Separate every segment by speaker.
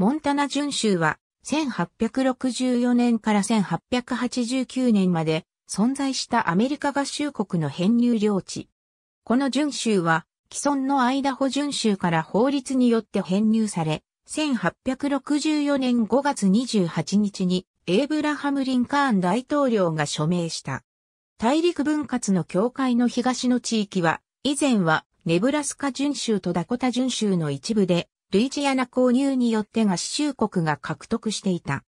Speaker 1: モンタナ巡州は1864年から1889年まで存在したアメリカ合衆国の編入領地。この巡州は既存のアイダホ巡州から法律によって編入され、1864年5月28日にエイブラハム・リンカーン大統領が署名した。大陸分割の境界の東の地域は、以前はネブラスカ巡州とダコタ巡州の一部で、ルイジアナ購入によって合衆国が獲得していた。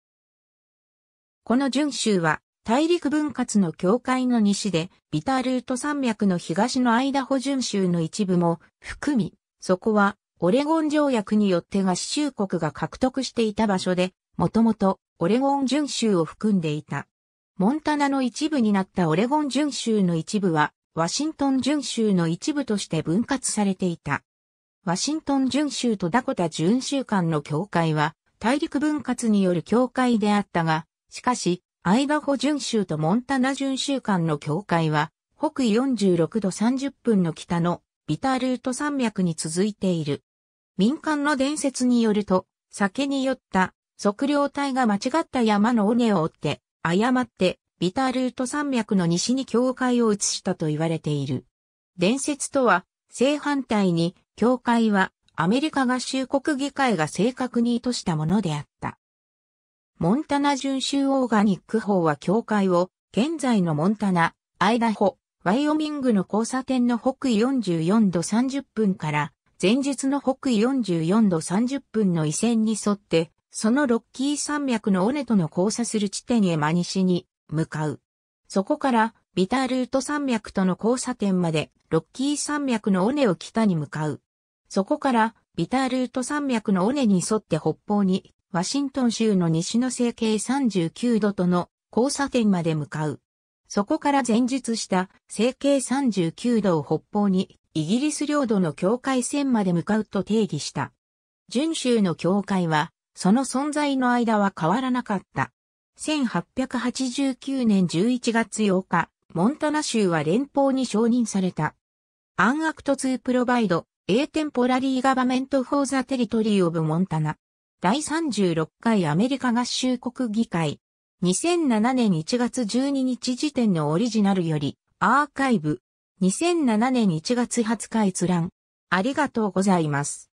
Speaker 1: この準州は大陸分割の境界の西で、ビタールート山脈の東のアイダホ準州の一部も含み、そこはオレゴン条約によって合衆国が獲得していた場所で、もともとオレゴン準州を含んでいた。モンタナの一部になったオレゴン準州の一部は、ワシントン準州の一部として分割されていた。ワシントン準州とダコタ準州間の境界は、大陸分割による境界であったが、しかし、アイダホ準州とモンタナ準州間の境界は、北緯46度30分の北のビタルート山脈に続いている。民間の伝説によると、酒に酔った測量隊が間違った山の尾根を追って、誤ってビタルート山脈の西に境界を移したと言われている。伝説とは、正反対に教会はアメリカ合衆国議会が正確に意図したものであった。モンタナ準州オーガニック法は教会を現在のモンタナ、アイダホ、ワイオミングの交差点の北緯44度30分から前日の北緯44度30分の移線に沿ってそのロッキー山脈の尾根との交差する地点へ真西に向かう。そこからビタールート山脈との交差点まで、ロッキー山脈の尾根を北に向かう。そこから、ビタールート山脈の尾根に沿って北方に、ワシントン州の西の西経39度との交差点まで向かう。そこから前述した西経39度を北方に、イギリス領土の境界線まで向かうと定義した。準州の境界は、その存在の間は変わらなかった。1889年11月8日、モンタナ州は連邦に承認された。アンアクト2プロバイド、A ーテン・ポラリー・ガバメント・フォーザ・テリトリー・オブ・モンタナ。第36回アメリカ合衆国議会。2007年1月12日時点のオリジナルより、アーカイブ。2007年1月20日閲覧。ありがとうございます。